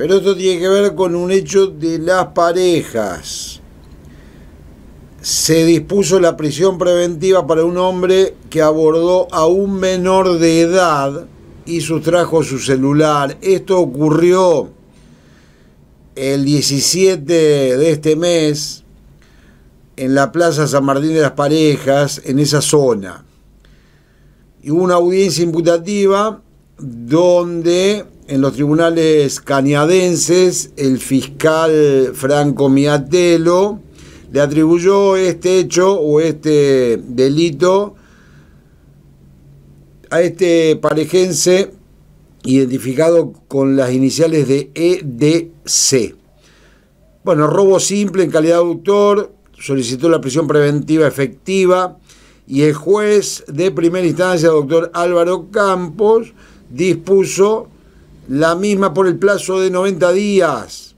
Pero esto tiene que ver con un hecho de las parejas. Se dispuso la prisión preventiva para un hombre que abordó a un menor de edad y sustrajo su celular. Esto ocurrió el 17 de este mes en la Plaza San Martín de las Parejas, en esa zona. Y hubo una audiencia imputativa donde en los tribunales cañadenses, el fiscal Franco Miatelo le atribuyó este hecho o este delito a este parejense identificado con las iniciales de EDC. Bueno, robo simple en calidad de autor, solicitó la prisión preventiva efectiva y el juez de primera instancia, doctor Álvaro Campos, dispuso la misma por el plazo de 90 días.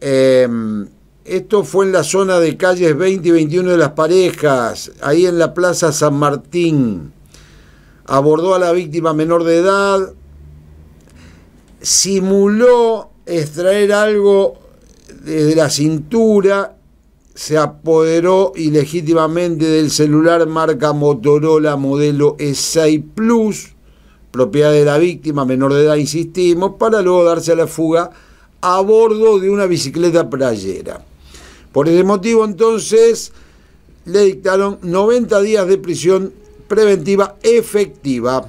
Em, esto fue en la zona de calles 20 y 21 de las parejas, ahí en la Plaza San Martín. Abordó a la víctima menor de edad, simuló extraer algo desde la cintura, se apoderó ilegítimamente del celular marca Motorola modelo E6 Plus propiedad de la víctima, menor de edad, insistimos, para luego darse a la fuga a bordo de una bicicleta playera. Por ese motivo, entonces, le dictaron 90 días de prisión preventiva efectiva.